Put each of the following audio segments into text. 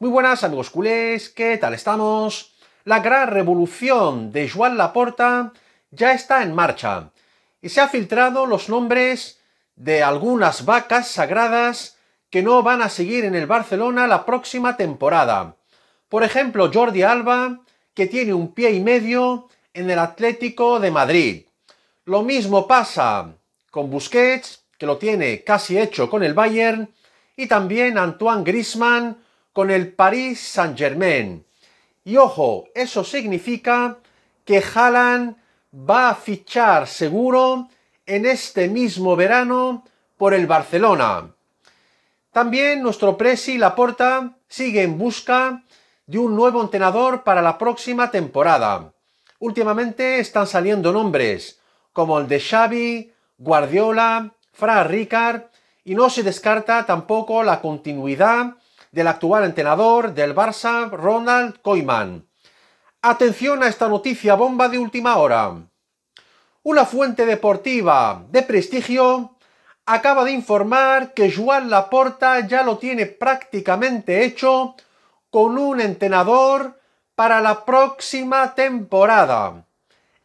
Muy buenas amigos culés, ¿qué tal estamos? La gran revolución de Joan Laporta ya está en marcha y se ha filtrado los nombres de algunas vacas sagradas que no van a seguir en el Barcelona la próxima temporada. Por ejemplo, Jordi Alba, que tiene un pie y medio en el Atlético de Madrid. Lo mismo pasa con Busquets, que lo tiene casi hecho con el Bayern, y también Antoine Grisman, con el Paris Saint-Germain. Y ojo, eso significa que Haaland va a fichar seguro en este mismo verano por el Barcelona. También nuestro Presi Laporta sigue en busca de un nuevo entrenador para la próxima temporada. Últimamente están saliendo nombres como el de Xavi, Guardiola, Fra Ricard y no se descarta tampoco la continuidad del actual entrenador del Barça, Ronald Koeman. Atención a esta noticia bomba de última hora. Una fuente deportiva de prestigio acaba de informar que Joan Laporta ya lo tiene prácticamente hecho con un entrenador para la próxima temporada.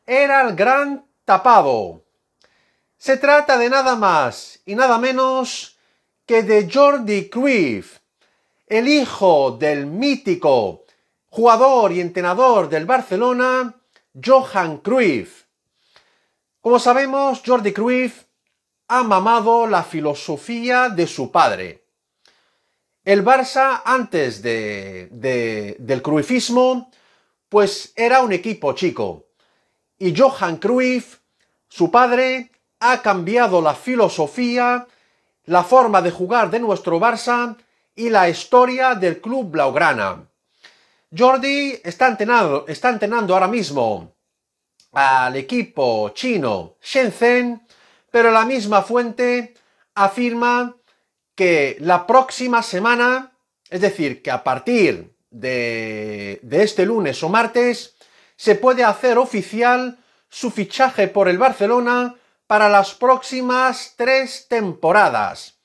Era el gran tapado. Se trata de nada más y nada menos que de Jordi Cruyff, el hijo del mítico jugador y entrenador del Barcelona, Johan Cruyff. Como sabemos, Jordi Cruyff ha mamado la filosofía de su padre. El Barça, antes del Cruyffismo, pues era un equipo chico. Y Johan Cruyff, su padre, ha cambiado la filosofía, la forma de jugar de nuestro Barça y la historia del club blaugrana. Jordi está entrenando, está ahora mismo al equipo chino Shenzhen, pero la misma fuente afirma que la próxima semana, es decir, que a partir de este lunes o martes, se puede hacer oficial su fichaje por el Barcelona para las próximas tres temporadas.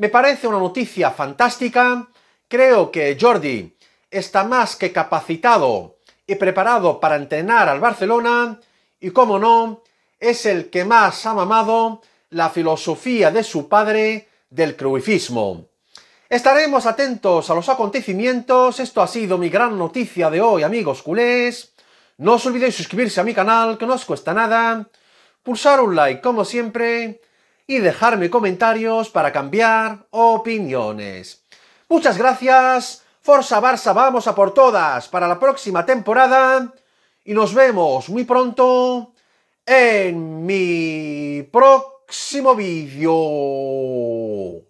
Me parece una noticia fantástica. Creo que Jordi está más que capacitado y preparado para entrenar al Barcelona y, como no, es el que más ha mamado la filosofía de su padre del cruifismo. Estaremos atentos a los acontecimientos. Esto ha sido mi gran noticia de hoy, amigos culés. No os olvidéis suscribirse a mi canal, que no os cuesta nada. Pulsar un like, como siempre y dejarme comentarios para cambiar opiniones. Muchas gracias. Forza Barça, vamos a por todas para la próxima temporada. Y nos vemos muy pronto en mi próximo vídeo.